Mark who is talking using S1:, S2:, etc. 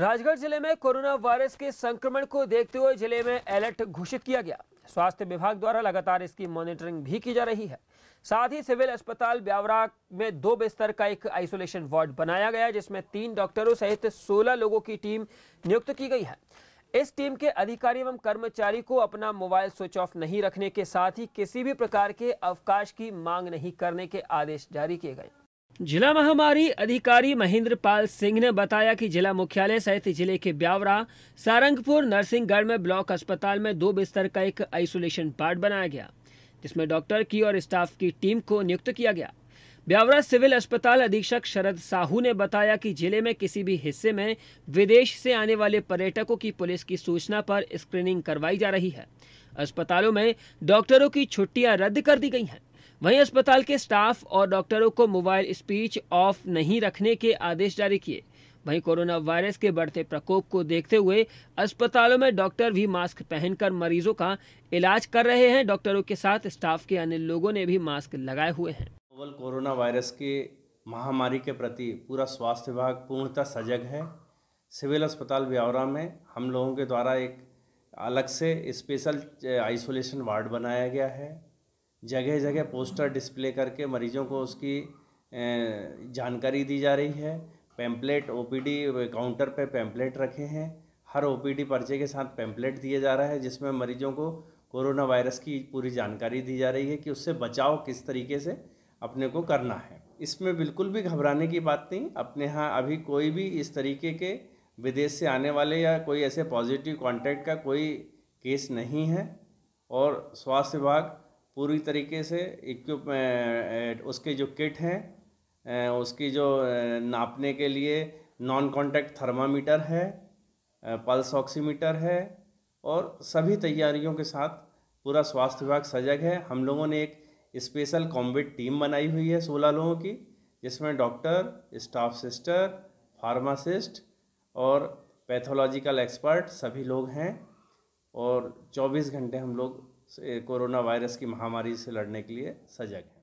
S1: राजगढ़ जिले में corona virus के संक्रमण को देखते हुए जिले में अलर्ट घोषित किया गया स्वास्थ्य विभाग द्वारा लगातार इसकी मॉनिटरिंग भी की जा रही है साथ ही सिविल अस्पताल ब्यावरा में दो बिस्तर का एक आइसोलेशन वार्ड बनाया गया जिसमें तीन डॉक्टरों सहित 16 लोगों की टीम नियुक्त की गई है इस टीम के अधिकारी एवं कर्मचारी को अपना मोबाइल स्विच ऑफ नहीं रखने के साथ ही किसी भी प्रकार के अवकाश की मांग नहीं करने के आदेश जारी किए गए जिला महामारी अधिकारी महेंद्र पाल सिंह ने बताया कि जिला मुख्यालय सहित जिले के ब्यावरा सारंगपुर नरसिंहगढ़ में ब्लॉक अस्पताल में दो बिस्तर का एक आइसोलेशन वार्ड बनाया गया जिसमें डॉक्टर की और स्टाफ की टीम को नियुक्त किया गया ब्यावरा सिविल अस्पताल अधीक्षक शरद साहू ने बताया कि जिले में किसी भी हिस्से में विदेश से आने वाले पर्यटकों की पुलिस की सूचना पर स्क्रीनिंग करवाई जा रही है अस्पतालों में डॉक्टरों की छुट्टियां रद्द कर दी गई हैं वहीं अस्पताल के स्टाफ और डॉक्टरों को मोबाइल स्पीच ऑफ नहीं रखने के आदेश जारी किए वहीं कोरोना वायरस के बढ़ते प्रकोप को देखते हुए अस्पतालों में डॉक्टर भी मास्क पहनकर मरीजों का इलाज कर रहे हैं डॉक्टरों के साथ स्टाफ के अन्य लोगों ने भी मास्क लगाए हुए हैं
S2: नोवल कोरोना वायरस के महामारी के प्रति पूरा स्वास्थ्य विभाग पूर्णतः सजग है सिविल अस्पताल ब्यावरा में हम लोगों के द्वारा एक अलग से स्पेशल आइसोलेशन वार्ड बनाया गया है जगह जगह पोस्टर डिस्प्ले करके मरीजों को उसकी जानकारी दी जा रही है पैम्पलेट ओपीडी काउंटर पे पैम्पलेट रखे हैं हर ओपीडी पर्चे के साथ पैम्पलेट दिया जा रहा है जिसमें मरीजों को कोरोना वायरस की पूरी जानकारी दी जा रही है कि उससे बचाव किस तरीके से अपने को करना है इसमें बिल्कुल भी घबराने की बात नहीं अपने यहाँ अभी कोई भी इस तरीके के विदेश से आने वाले या कोई ऐसे पॉजिटिव कांटेक्ट का कोई केस नहीं है और स्वास्थ्य विभाग पूरी तरीके से इक्विप उसके जो किट हैं उसकी जो नापने के लिए नॉन कांटेक्ट थर्मामीटर है पल्स ऑक्सीमीटर है और सभी तैयारियों के साथ पूरा स्वास्थ्य विभाग सजग है हम लोगों ने एक स्पेशल कॉम्बिट टीम बनाई हुई है सोलह लोगों की जिसमें डॉक्टर स्टाफ सिस्टर फार्मासिस्ट और पैथोलॉजिकल एक्सपर्ट सभी लोग हैं और 24 घंटे हम लोग कोरोना वायरस की महामारी से लड़ने के लिए सजग है